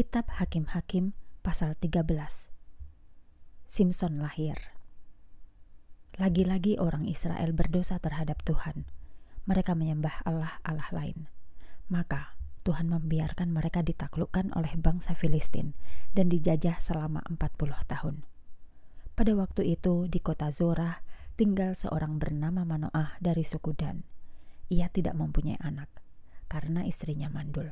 Kitab Hakim-Hakim pasal 13. Simpson lahir. Lagi-lagi orang Israel berdosa terhadap Tuhan. Mereka menyembah allah-allah lain. Maka Tuhan membiarkan mereka ditaklukkan oleh bangsa Filistin dan dijajah selama 40 tahun. Pada waktu itu di kota Zorah tinggal seorang bernama Manoah dari suku Dan. Ia tidak mempunyai anak karena istrinya mandul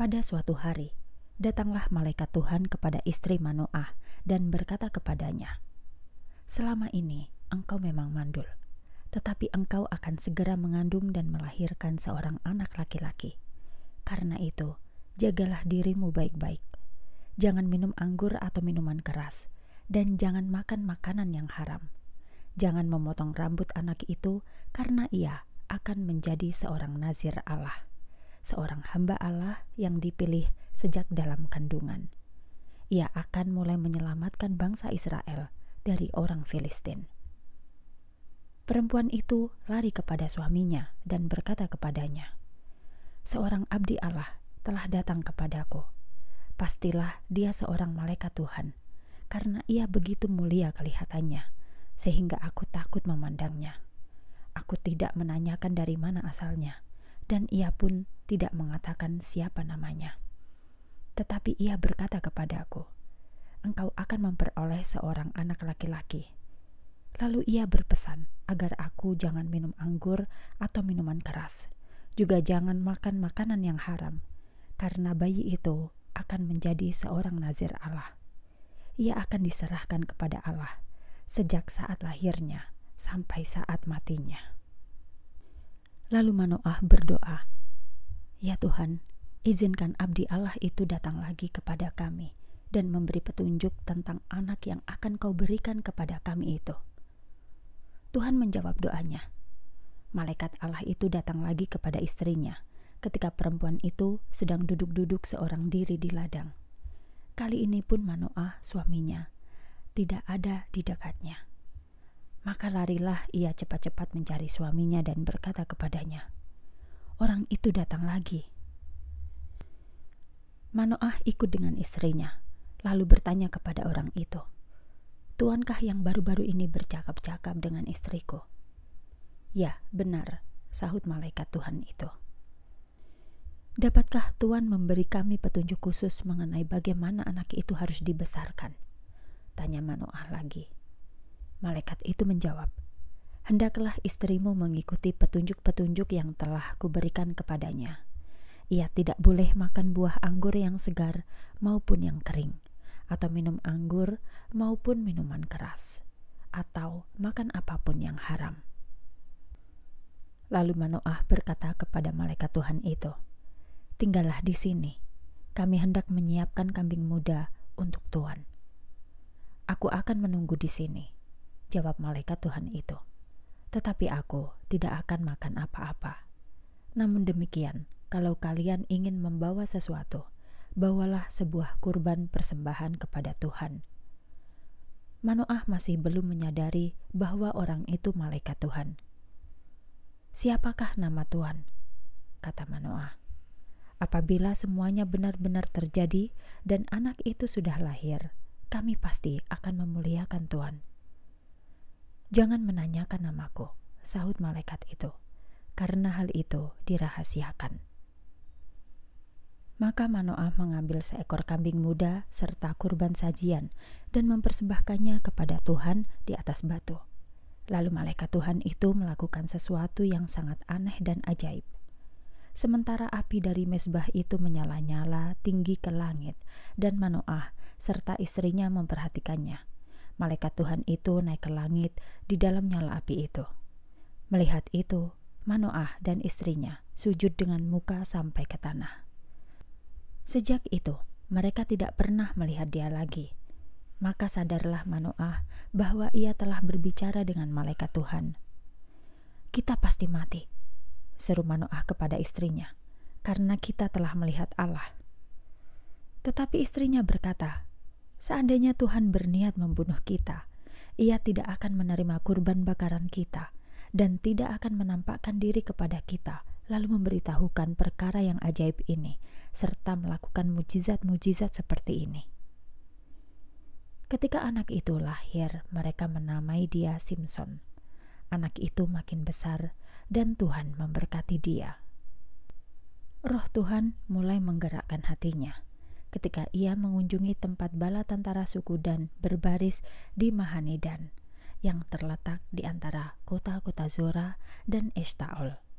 pada suatu hari, datanglah malaikat Tuhan kepada istri Manoah dan berkata kepadanya, "Selama ini engkau memang mandul, tetapi engkau akan segera mengandung dan melahirkan seorang anak laki-laki. Karena itu, jagalah dirimu baik-baik. Jangan minum anggur atau minuman keras, dan jangan makan makanan yang haram. Jangan memotong rambut anak itu, karena ia akan menjadi seorang nazir Allah." seorang hamba Allah yang dipilih sejak dalam kandungan. Ia akan mulai menyelamatkan bangsa Israel dari orang Filistin. Perempuan itu lari kepada suaminya dan berkata kepadanya, "Seorang abdi Allah telah datang kepadaku. Pastilah dia seorang malaikat Tuhan, karena ia begitu mulia kelihatannya, sehingga aku takut memandangnya." aku tidak menanyakan dari mana asalnya dan ia pun tidak mengatakan siapa namanya. Tetapi ia berkata kepadaku, "Engkau akan memperoleh seorang anak laki-laki." Lalu ia berpesan agar aku jangan minum anggur atau minuman keras, juga jangan makan makanan yang haram, karena bayi itu akan menjadi seorang nazir Allah. Ia akan diserahkan kepada Allah sejak saat lahirnya sampai saat matinya. Lalu Manoah berdoa, "Ya Tuhan, izinkan abdi Allah itu datang lagi kepada kami dan memberi petunjuk tentang anak yang akan Kau berikan kepada kami itu." Tuhan menjawab doanya. Malaikat Allah itu datang lagi kepada istrinya ketika perempuan itu sedang duduk-duduk seorang diri di ladang. Kali ini pun Manoah, suaminya, tidak ada di dekatnya. Maka larilah ia cepat-cepat mencari suaminya dan berkata kepadanya, "Orang itu datang lagi." Manoah ikut dengan istrinya, lalu bertanya kepada orang itu, "Tuankah yang baru-baru ini bercakap-cakap dengan istriku?" "Ya, benar," sahut malaikat Tuhan itu. Dapatkah Tuhan memberi kami petunjuk khusus mengenai bagaimana anak itu harus dibesarkan? Tanya Manoah lagi. Malaikat itu menjawab, Hendaklah istrimu mengikuti petunjuk-petunjuk yang telah kuberikan kepadanya. Ia tidak boleh makan buah anggur yang segar maupun yang kering, atau minum anggur maupun minuman keras, atau makan apapun yang haram. Lalu Manoah berkata kepada malaikat Tuhan itu, "Tinggallah di sini. Kami hendak menyiapkan kambing muda untuk Tuhan. Aku akan menunggu di sini jawab malaikat Tuhan itu. Tetapi aku tidak akan makan apa-apa. Namun demikian, kalau kalian ingin membawa sesuatu, bawalah sebuah kurban persembahan kepada Tuhan. Manoah masih belum menyadari bahwa orang itu malaikat Tuhan. Siapakah nama Tuhan? kata Manoah. Apabila semuanya benar-benar terjadi dan anak itu sudah lahir, kami pasti akan memuliakan Tuhan. Jangan menanyakan namaku, sahut malaikat itu, karena hal itu dirahasiakan. Maka Manoah mengambil seekor kambing muda serta kurban sajian dan mempersembahkannya kepada Tuhan di atas batu. Lalu malaikat Tuhan itu melakukan sesuatu yang sangat aneh dan ajaib. Sementara api dari mesbah itu menyala-nyala tinggi ke langit dan Manoah serta istrinya memperhatikannya malaikat Tuhan itu naik ke langit di dalam nyala api itu. Melihat itu, Manoah dan istrinya sujud dengan muka sampai ke tanah. Sejak itu, mereka tidak pernah melihat dia lagi. Maka sadarlah Manoah bahwa ia telah berbicara dengan malaikat Tuhan. Kita pasti mati, seru Manoah kepada istrinya, karena kita telah melihat Allah. Tetapi istrinya berkata, Seandainya Tuhan berniat membunuh kita, Ia tidak akan menerima kurban bakaran kita dan tidak akan menampakkan diri kepada kita, lalu memberitahukan perkara yang ajaib ini, serta melakukan mujizat-mujizat seperti ini. Ketika anak itu lahir, mereka menamai dia Simpson. Anak itu makin besar, dan Tuhan memberkati dia. Roh Tuhan mulai menggerakkan hatinya ketika ia mengunjungi tempat bala tentara suku Dan berbaris di Mahanidan yang terletak di antara kota-kota Zora dan Eshtaol.